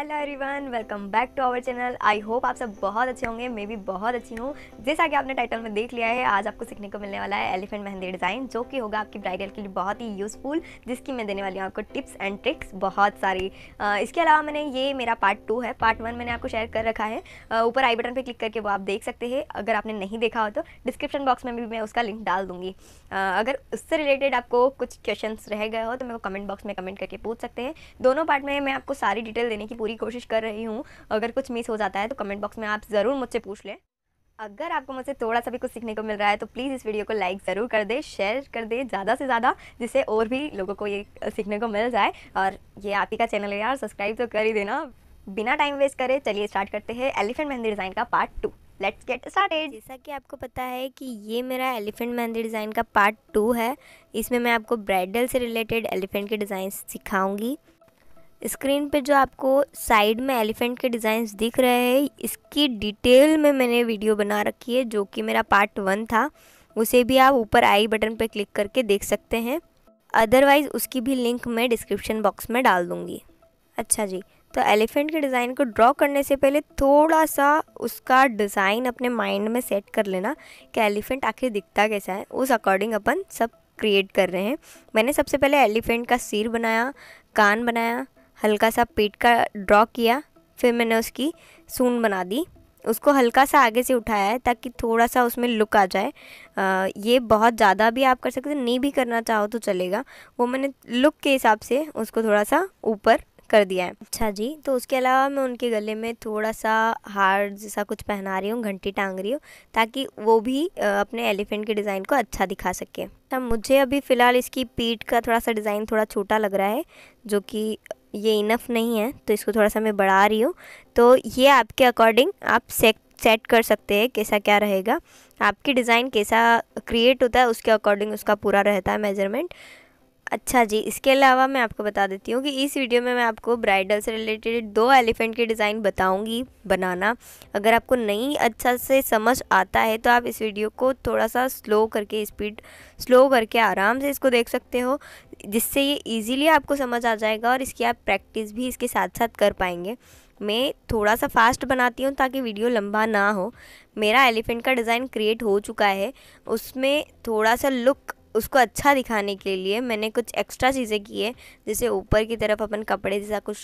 hello everyone welcome back to our channel I hope आप सब बहुत अच्छे होंगे मैं भी बहुत अच्छी हूँ जैसा कि आपने टाइटल में देख लिया है आज आपको सीखने को मिलने वाला है एलिफेंट मेहंदी डिज़ाइन जो कि होगा आपकी ब्राइडल के लिए बहुत ही यूज़फुल जिसकी मैं देने वाली हूँ आपको टिप्स एंड ट्रिक्स बहुत सारी इसके अलावा मैंने ये मेरा पार्ट टू है पार्ट वन मैंने आपको शेयर कर रखा है ऊपर आई बटन पर क्लिक करके वो आप देख सकते हैं अगर आपने नहीं देखा हो तो डिस्क्रिप्शन बॉक्स में भी मैं उसका लिंक डाल दूँगी अगर उससे रिलेटेड आपको कुछ क्वेश्चन रह गए हो तो मेरे को कमेंट बॉक्स में कमेंट करके पूछ सकते हैं दोनों पार्ट में मैं आपको सारी डिटेल देने की पूरी कोशिश कर रही हूँ अगर कुछ मिस हो जाता है तो कमेंट बॉक्स में आप ज़रूर मुझसे पूछ लें अगर आपको मुझसे थोड़ा सा भी कुछ सीखने को मिल रहा है तो प्लीज़ इस वीडियो को लाइक ज़रूर कर दे शेयर कर दे ज़्यादा से ज़्यादा जिससे और भी लोगों को ये सीखने को मिल जाए और ये आप ही का चैनल है यार सब्सक्राइब तो कर ही देना बिना टाइम वेस्ट करे चलिए स्टार्ट करते हैं एलिफेंट मेहंदी डिज़ाइन का part two let's get started जैसा कि आपको पता है कि ये मेरा एलिफेंट मेहंदी डिज़ाइन का पार्ट टू है इसमें मैं आपको ब्राइडल से रिलेटेड एलिफेंट के डिज़ाइन सिखाऊंगी स्क्रीन पे जो आपको साइड में एलिफेंट के डिज़ाइंस दिख रहे हैं इसकी डिटेल में मैंने वीडियो बना रखी है जो कि मेरा पार्ट वन था उसे भी आप ऊपर आई बटन पर क्लिक करके देख सकते हैं अदरवाइज़ उसकी भी लिंक मैं डिस्क्रिप्शन बॉक्स में डाल दूँगी अच्छा जी तो एलिफेंट के डिज़ाइन को ड्रॉ करने से पहले थोड़ा सा उसका डिज़ाइन अपने माइंड में सेट कर लेना कि एलिफेंट आखिर दिखता कैसा है उस अकॉर्डिंग अपन सब क्रिएट कर रहे हैं मैंने सबसे पहले एलिफेंट का सिर बनाया कान बनाया हल्का सा पेट का ड्रॉ किया फिर मैंने उसकी सून बना दी उसको हल्का सा आगे से उठाया है ताकि थोड़ा सा उसमें लुक आ जाए आ, ये बहुत ज़्यादा भी आप कर सकते हैं नहीं भी करना चाहो तो चलेगा वो मैंने लुक के हिसाब से उसको थोड़ा सा ऊपर कर दिया है अच्छा जी तो उसके अलावा मैं उनके गले में थोड़ा सा हार जैसा कुछ पहना रही हूँ घंटी टांग रही हूँ ताकि वो भी अपने एलिफेंट के डिज़ाइन को अच्छा दिखा सके अच्छा मुझे अभी फ़िलहाल इसकी पीठ का थोड़ा सा डिज़ाइन थोड़ा छोटा लग रहा है जो कि ये इनफ नहीं है तो इसको थोड़ा सा मैं बढ़ा रही हूँ तो ये आपके अकॉर्डिंग आप सेट सेट कर सकते हैं कैसा क्या रहेगा आपकी डिज़ाइन कैसा क्रिएट होता है उसके अकॉर्डिंग उसका पूरा रहता है मेजरमेंट अच्छा जी इसके अलावा मैं आपको बता देती हूँ कि इस वीडियो में मैं आपको ब्राइडल से रिलेटेड दो एलिफेंट के डिज़ाइन बताऊँगी बनाना अगर आपको नहीं अच्छा से समझ आता है तो आप इस वीडियो को थोड़ा सा स्लो करके स्पीड स्लो करके आराम से इसको देख सकते हो जिससे ये ईजीली आपको समझ आ जाएगा और इसकी आप प्रैक्टिस भी इसके साथ साथ कर पाएंगे मैं थोड़ा सा फास्ट बनाती हूँ ताकि वीडियो लंबा ना हो मेरा एलिफेंट का डिज़ाइन क्रिएट हो चुका है उसमें थोड़ा सा लुक उसको अच्छा दिखाने के लिए मैंने कुछ एक्स्ट्रा चीज़ें की है जैसे ऊपर की तरफ अपन कपड़े जैसा कुछ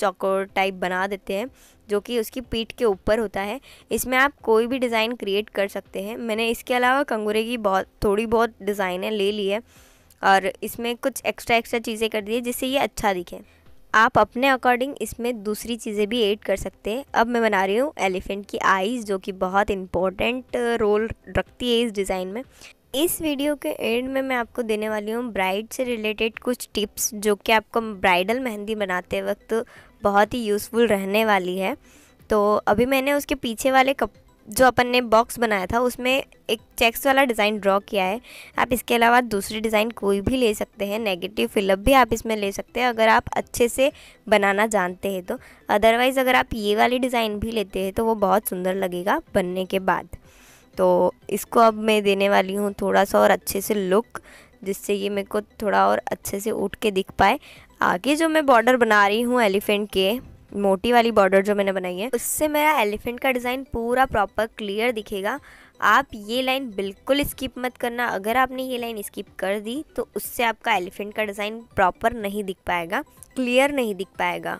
चौकोर टाइप बना देते हैं जो कि उसकी पीठ के ऊपर होता है इसमें आप कोई भी डिज़ाइन क्रिएट कर सकते हैं मैंने इसके अलावा कंगूरे की बहुत थोड़ी बहुत डिज़ाइनें ले ली है और इसमें कुछ एक्स्ट्रा एक्स्ट्रा चीज़ें कर दी है जिससे ये अच्छा दिखे आप अपने अकॉर्डिंग इसमें दूसरी चीज़ें भी ऐड कर सकते हैं अब मैं बना रही हूँ एलिफेंट की आइज़ जो कि बहुत इम्पोर्टेंट रोल रखती है इस डिज़ाइन में इस वीडियो के एंड में मैं आपको देने वाली हूँ ब्राइड से रिलेटेड कुछ टिप्स जो कि आपको ब्राइडल मेहंदी बनाते वक्त बहुत ही यूज़फुल रहने वाली है तो अभी मैंने उसके पीछे वाले कप जो अपन ने बॉक्स बनाया था उसमें एक चेक्स वाला डिज़ाइन ड्रॉ किया है आप इसके अलावा दूसरी डिज़ाइन कोई भी ले सकते हैं नेगेटिव फिलअप भी आप इसमें ले सकते हैं अगर आप अच्छे से बनाना जानते हैं तो अदरवाइज़ अगर आप ये वाली डिज़ाइन भी लेते हैं तो वो बहुत सुंदर लगेगा बनने के बाद तो इसको अब मैं देने वाली हूँ थोड़ा सा और अच्छे से लुक जिससे ये मेरे को थोड़ा और अच्छे से उठ के दिख पाए आगे जो मैं बॉर्डर बना रही हूँ एलिफेंट के मोटी वाली बॉर्डर जो मैंने बनाई है उससे मेरा एलिफेंट का डिज़ाइन पूरा प्रॉपर क्लियर दिखेगा आप ये लाइन बिल्कुल स्किप मत करना अगर आपने ये लाइन स्किप कर दी तो उससे आपका एलिफेंट का डिज़ाइन प्रॉपर नहीं दिख पाएगा क्लियर नहीं दिख पाएगा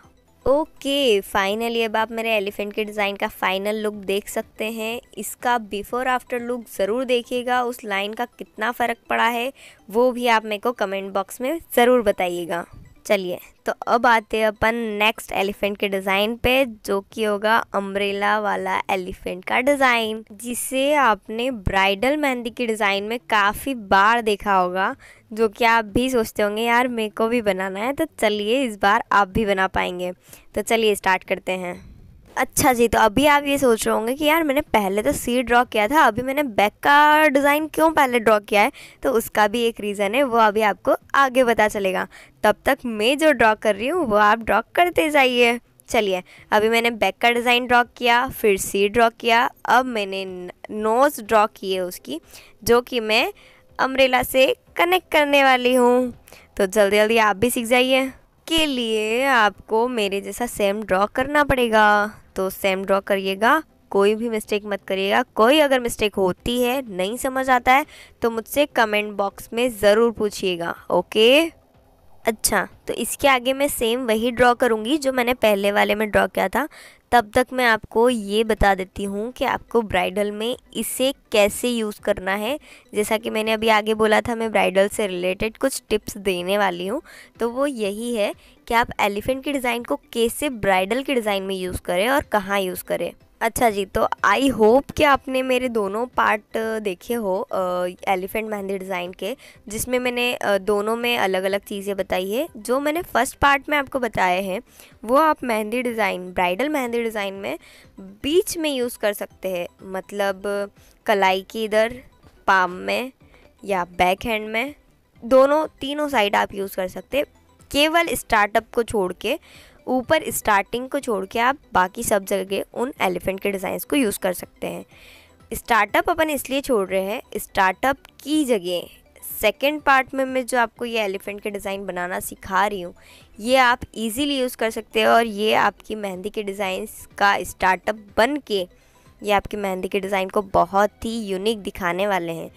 ओके फाइनली अब आप मेरे एलिफेंट के डिज़ाइन का फाइनल लुक देख सकते हैं इसका बिफोर आफ्टर लुक ज़रूर देखिएगा उस लाइन का कितना फ़र्क पड़ा है वो भी आप मेरे को कमेंट बॉक्स में ज़रूर बताइएगा चलिए तो अब आते हैं अपन नेक्स्ट एलिफेंट के डिज़ाइन पे जो कि होगा अम्ब्रेला वाला एलिफेंट का डिज़ाइन जिसे आपने ब्राइडल मेहंदी के डिज़ाइन में काफ़ी बार देखा होगा जो कि आप भी सोचते होंगे यार मेरे को भी बनाना है तो चलिए इस बार आप भी बना पाएंगे तो चलिए स्टार्ट करते हैं अच्छा जी तो अभी आप ये सोच रहे होंगे कि यार मैंने पहले तो सी ड्रॉ किया था अभी मैंने बैक का डिज़ाइन क्यों पहले ड्रॉ किया है तो उसका भी एक रीज़न है वो अभी आपको आगे पता चलेगा तब तक मैं जो ड्रॉ कर रही हूँ वो आप ड्रॉ करते जाइए चलिए अभी मैंने बैक का डिज़ाइन ड्रॉ किया फिर सी ड्रॉ किया अब मैंने नोज़ ड्रॉ की है उसकी जो कि मैं अम्ब्रेला से कनेक्ट करने वाली हूँ तो जल्दी जल्दी आप भी सीख जाइए के लिए आपको मेरे जैसा सेम ड्रॉ करना पड़ेगा तो सेम ड्रॉ करिएगा कोई भी मिस्टेक मत करिएगा कोई अगर मिस्टेक होती है नहीं समझ आता है तो मुझसे कमेंट बॉक्स में ज़रूर पूछिएगा ओके अच्छा तो इसके आगे मैं सेम वही ड्रॉ करूँगी जो मैंने पहले वाले में ड्रॉ किया था तब तक मैं आपको ये बता देती हूँ कि आपको ब्राइडल में इसे कैसे यूज़ करना है जैसा कि मैंने अभी आगे बोला था मैं ब्राइडल से रिलेटेड कुछ टिप्स देने वाली हूँ तो वो यही है कि आप एलिफेंट के डिज़ाइन को कैसे ब्राइडल के डिज़ाइन में यूज़ करें और कहाँ यूज़ करें अच्छा जी तो आई होप कि आपने मेरे दोनों पार्ट देखे हो एलिफेंट मेहंदी डिज़ाइन के जिसमें मैंने दोनों में अलग अलग चीज़ें बताई है जो मैंने फ़र्स्ट पार्ट में आपको बताए हैं वो आप mehndi design bridal mehndi design में बीच में यूज़ कर सकते हैं मतलब कलाई की इधर पाम में या बैक हैंड में दोनों तीनों साइड आप यूज़ कर सकते केवल स्टार्टअप को छोड़ के ऊपर स्टार्टिंग को छोड़ के आप बाकी सब जगह उन एलिफेंट के डिज़ाइंस को यूज़ कर सकते हैं स्टार्टअप अपन इसलिए छोड़ रहे हैं स्टार्टअप की जगह सेकेंड पार्ट में मैं जो आपको ये एलिफेंट के डिज़ाइन बनाना सिखा रही हूँ ये आप इजीली यूज़ कर सकते हो और ये आपकी मेहंदी के डिज़ाइंस का स्टार्टअप बन के ये आपकी मेहंदी के डिज़ाइन को बहुत ही यूनिक दिखाने वाले हैं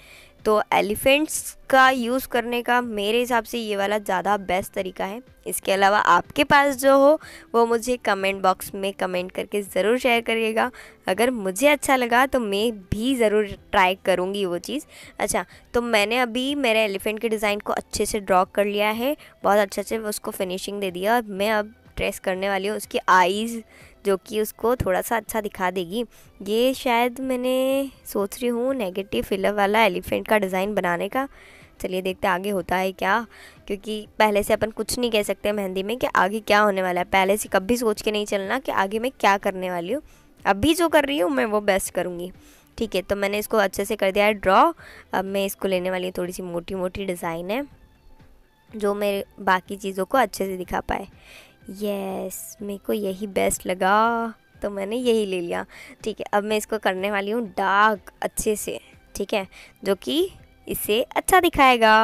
तो एलिफेंट्स का यूज़ करने का मेरे हिसाब से ये वाला ज़्यादा बेस्ट तरीका है इसके अलावा आपके पास जो हो वो मुझे कमेंट बॉक्स में कमेंट करके ज़रूर शेयर करिएगा अगर मुझे अच्छा लगा तो मैं भी ज़रूर ट्राई करूँगी वो चीज़ अच्छा तो मैंने अभी मेरे एलिफेंट के डिज़ाइन को अच्छे से ड्रॉ कर लिया है बहुत अच्छे से उसको फिनिशिंग दे दिया और मैं अब ट्रेस करने वाली हूँ उसकी आईज़ जो कि उसको थोड़ा सा अच्छा दिखा देगी ये शायद मैंने सोच रही हूँ नेगेटिव फिलर वाला एलिफेंट का डिज़ाइन बनाने का चलिए देखते आगे होता है क्या क्योंकि पहले से अपन कुछ नहीं कह सकते मेहंदी में कि आगे क्या होने वाला है पहले से कभी सोच के नहीं चलना कि आगे मैं क्या करने वाली हूँ अभी जो कर रही हूँ मैं वो बेस्ट करूँगी ठीक है तो मैंने इसको अच्छे से कर दिया है ड्रॉ अब मैं इसको लेने वाली हूँ थोड़ी सी मोटी मोटी डिज़ाइन है जो मेरे बाकी चीज़ों को अच्छे से दिखा पाए यस मेरे को यही बेस्ट लगा तो मैंने यही ले लिया ठीक है अब मैं इसको करने वाली हूँ डार्क अच्छे से ठीक है जो कि इसे अच्छा दिखाएगा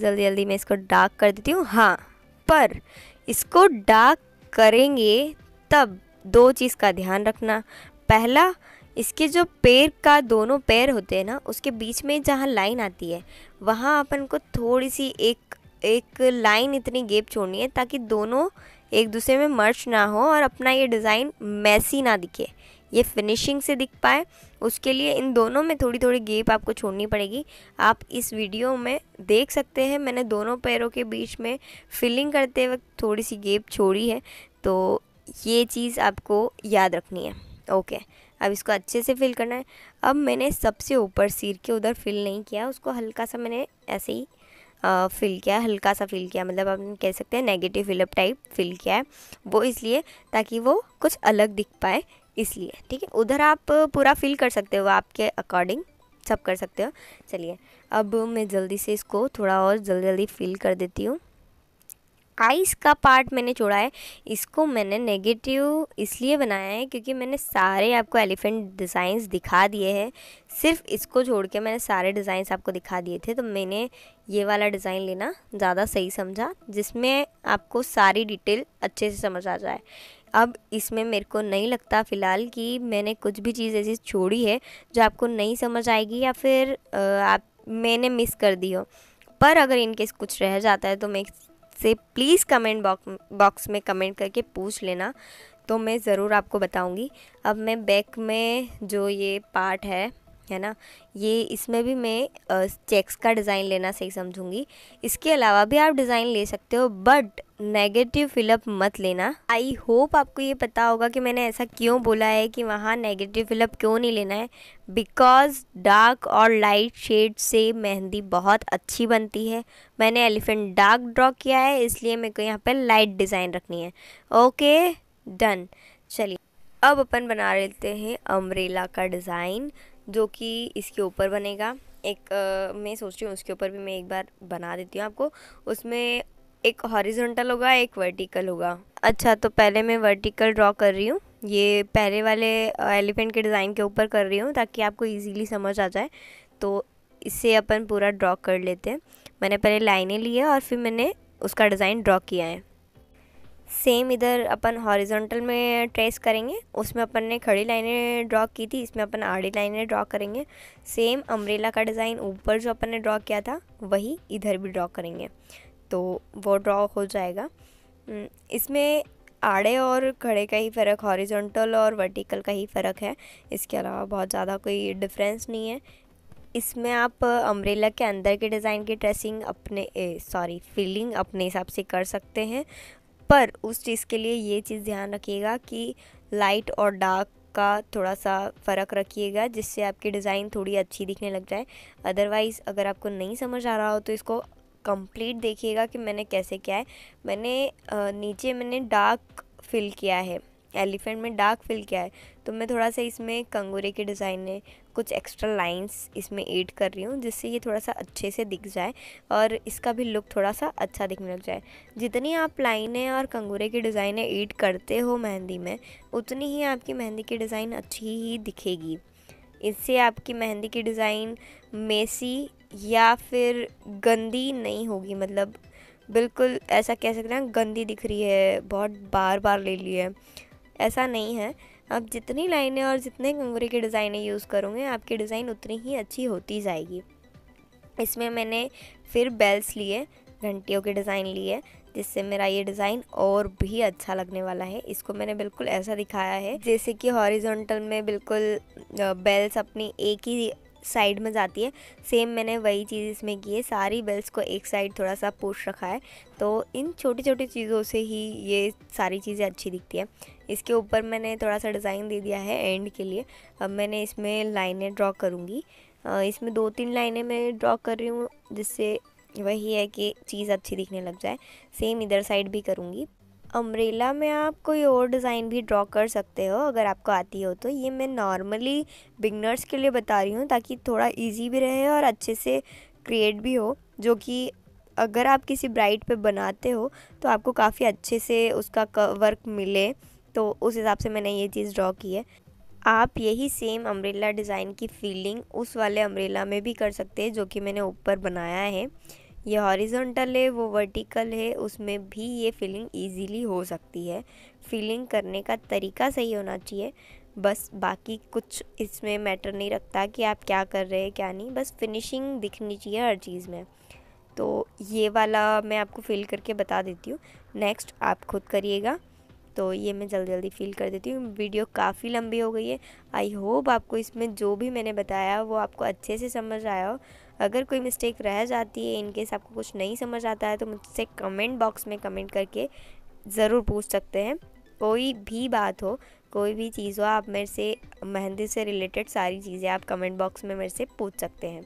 जल्दी जल्दी मैं इसको डार्क कर देती हूँ हाँ पर इसको डार्क करेंगे तब दो चीज़ का ध्यान रखना पहला इसके जो पैर का दोनों पैर होते हैं ना उसके बीच में जहाँ लाइन आती है वहाँ अपन को थोड़ी सी एक एक लाइन इतनी गेप छोड़नी है ताकि दोनों एक दूसरे में मर्च ना हो और अपना ये डिज़ाइन मैसी ना दिखे ये फिनिशिंग से दिख पाए उसके लिए इन दोनों में थोड़ी थोड़ी गेप आपको छोड़नी पड़ेगी आप इस वीडियो में देख सकते हैं मैंने दोनों पैरों के बीच में फिलिंग करते वक्त थोड़ी सी गेप छोड़ी है तो ये चीज़ आपको याद रखनी है ओके अब इसको अच्छे से फिल करना है अब मैंने सबसे ऊपर सिर के उधर फिल नहीं किया उसको हल्का सा मैंने ऐसे ही फील किया हल्का सा फील किया मतलब आप कह सकते हैं नेगेटिव फिलअप टाइप फील किया है वो इसलिए ताकि वो कुछ अलग दिख पाए इसलिए ठीक है उधर आप पूरा फील कर सकते हो आपके अकॉर्डिंग सब कर सकते हो चलिए अब मैं जल्दी से इसको थोड़ा और जल्दी जल्दी फील कर देती हूँ आइस का पार्ट मैंने छोड़ा है इसको मैंने नेगेटिव इसलिए बनाया है क्योंकि मैंने सारे आपको एलिफेंट डिज़ाइंस दिखा दिए हैं सिर्फ इसको छोड़ के मैंने सारे डिज़ाइंस आपको दिखा दिए थे तो मैंने ये वाला डिज़ाइन लेना ज़्यादा सही समझा जिसमें आपको सारी डिटेल अच्छे से समझ आ जाए अब इसमें मेरे को नहीं लगता फ़िलहाल कि मैंने कुछ भी चीज़ ऐसी छोड़ी है जो आपको नहीं समझ आएगी या फिर आप मैंने मिस कर दी हो पर अगर इनकेस कुछ रह जाता है तो मैं से प्लीज़ कमेंट बॉक्स में कमेंट करके पूछ लेना तो मैं ज़रूर आपको बताऊंगी अब मैं बैक में जो ये पार्ट है है ना ये इसमें भी मैं चेक्स का डिज़ाइन लेना सही समझूंगी इसके अलावा भी आप डिज़ाइन ले सकते हो बट नेगेटिव फिलअप मत लेना आई होप आपको ये पता होगा कि मैंने ऐसा क्यों बोला है कि वहाँ नेगेटिव फिलअप क्यों नहीं लेना है बिकॉज डार्क और लाइट शेड से मेहंदी बहुत अच्छी बनती है मैंने एलिफेंट डार्क ड्रॉ किया है इसलिए मेरे को यहाँ पर लाइट डिज़ाइन रखनी है ओके डन चलिए अब अपन बना लेते हैं अम्ब्रेला का डिज़ाइन जो कि इसके ऊपर बनेगा एक आ, मैं सोच रही हूँ उसके ऊपर भी मैं एक बार बना देती हूँ आपको उसमें एक हॉरिजॉन्टल होगा एक वर्टिकल होगा अच्छा तो पहले मैं वर्टिकल ड्रॉ कर रही हूँ ये पहले वाले एलिफेंट के डिज़ाइन के ऊपर कर रही हूँ ताकि आपको इजीली समझ आ जाए तो इससे अपन पूरा ड्रॉ कर लेते हैं मैंने पहले लाइनें ली है और फिर मैंने उसका डिज़ाइन ड्रॉ किया है सेम इधर अपन हॉरिजॉन्टल में ट्रेस करेंगे उसमें अपन ने खड़ी लाइनें ड्रॉ की थी इसमें अपन आड़ी लाइनें ड्रॉ करेंगे सेम अम्ब्रेला का डिज़ाइन ऊपर जो अपन ने ड्रॉ किया था वही इधर भी ड्रॉ करेंगे तो वो ड्रॉ हो जाएगा इसमें आड़े और खड़े का ही फ़र्क हॉरिजॉन्टल और वर्टिकल का ही फ़र्क है इसके अलावा बहुत ज़्यादा कोई डिफरेंस नहीं है इसमें आप अम्ब्रेला के अंदर के डिज़ाइन की ट्रेसिंग अपने सॉरी फिलिंग अपने हिसाब से कर सकते हैं पर उस चीज़ के लिए ये चीज़ ध्यान रखिएगा कि लाइट और डार्क का थोड़ा सा फ़र्क रखिएगा जिससे आपकी डिज़ाइन थोड़ी अच्छी दिखने लग जाए अदरवाइज़ अगर आपको नहीं समझ आ रहा हो तो इसको कंप्लीट देखिएगा कि मैंने कैसे किया है मैंने नीचे मैंने डार्क फिल किया है एलिफेंट में डार्क फिल किया है तो मैं थोड़ा सा इसमें कंगूरे के डिज़ाइन ने कुछ एक्स्ट्रा लाइंस इसमें ऐड कर रही हूँ जिससे ये थोड़ा सा अच्छे से दिख जाए और इसका भी लुक थोड़ा सा अच्छा दिखने लग जाए जितनी आप लाइनें और कंगूरे की डिज़ाइनें ऐड करते हो मेहंदी में उतनी ही आपकी मेहंदी की डिज़ाइन अच्छी ही दिखेगी इससे आपकी मेहंदी की डिज़ाइन मेसी या फिर गंदी नहीं होगी मतलब बिल्कुल ऐसा कह सकते हैं गंदी दिख रही है बहुत बार बार ले ली है ऐसा नहीं है आप जितनी लाइनें और जितने घुंगरे की डिज़ाइनें यूज़ करोगे आपकी डिज़ाइन उतनी ही अच्छी होती जाएगी इसमें मैंने फिर बेल्स लिए घंटियों के डिज़ाइन लिए जिससे मेरा ये डिज़ाइन और भी अच्छा लगने वाला है इसको मैंने बिल्कुल ऐसा दिखाया है जैसे कि हॉरिजॉन्टल में बिल्कुल बेल्स अपनी एक ही साइड में जाती है सेम मैंने वही चीज़ इसमें की है सारी बेल्स को एक साइड थोड़ा सा पुश रखा है तो इन छोटी छोटी चीज़ों से ही ये सारी चीज़ें अच्छी दिखती है इसके ऊपर मैंने थोड़ा सा डिज़ाइन दे दिया है एंड के लिए अब मैंने इसमें लाइनें ड्रॉ करूँगी इसमें दो तीन लाइनें मैं ड्रॉ कर रही हूँ जिससे वही है कि चीज़ अच्छी दिखने लग जाए सेम इधर साइड भी करूँगी अम्ब्रेला में आप कोई और डिज़ाइन भी ड्रॉ कर सकते हो अगर आपको आती हो तो ये मैं नॉर्मली बिगनर्स के लिए बता रही हूँ ताकि थोड़ा इजी भी रहे और अच्छे से क्रिएट भी हो जो कि अगर आप किसी ब्राइट पे बनाते हो तो आपको काफ़ी अच्छे से उसका वर्क मिले तो उस हिसाब से मैंने ये चीज़ ड्रॉ की है आप यही सेम अम्ब्रेला डिज़ाइन की फीलिंग उस वाले अम्ब्रेला में भी कर सकते हैं जो कि मैंने ऊपर बनाया है ये हॉरिजॉन्टल है वो वर्टिकल है उसमें भी ये फिलिंग इजीली हो सकती है फिलिंग करने का तरीका सही होना चाहिए बस बाकी कुछ इसमें मैटर नहीं रखता कि आप क्या कर रहे हैं क्या नहीं बस फिनिशिंग दिखनी चाहिए हर चीज़ में तो ये वाला मैं आपको फिल करके बता देती हूँ नेक्स्ट आप खुद करिएगा तो ये मैं जल्दी जल्दी फील कर देती हूँ वीडियो काफ़ी लंबी हो गई है आई होप आपको इसमें जो भी मैंने बताया वो आपको अच्छे से समझ आया हो अगर कोई मिस्टेक रह जाती है इनकेस आपको कुछ नहीं समझ आता है तो मुझसे कमेंट बॉक्स में कमेंट करके ज़रूर पूछ सकते हैं कोई भी बात हो कोई भी चीज़ हो आप मेरे से मेहंदी से रिलेटेड सारी चीज़ें आप कमेंट बॉक्स में मेरे से पूछ सकते हैं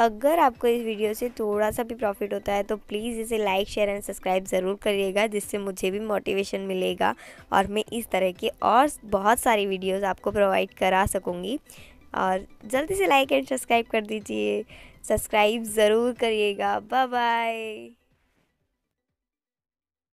अगर आपको इस वीडियो से थोड़ा सा भी प्रॉफिट होता है तो प्लीज़ इसे लाइक शेयर एंड सब्सक्राइब ज़रूर करिएगा जिससे मुझे भी मोटिवेशन मिलेगा और मैं इस तरह के और बहुत सारी वीडियोस आपको प्रोवाइड करा सकूँगी और जल्दी से लाइक एंड सब्सक्राइब कर दीजिए सब्सक्राइब ज़रूर करिएगा बाय बाय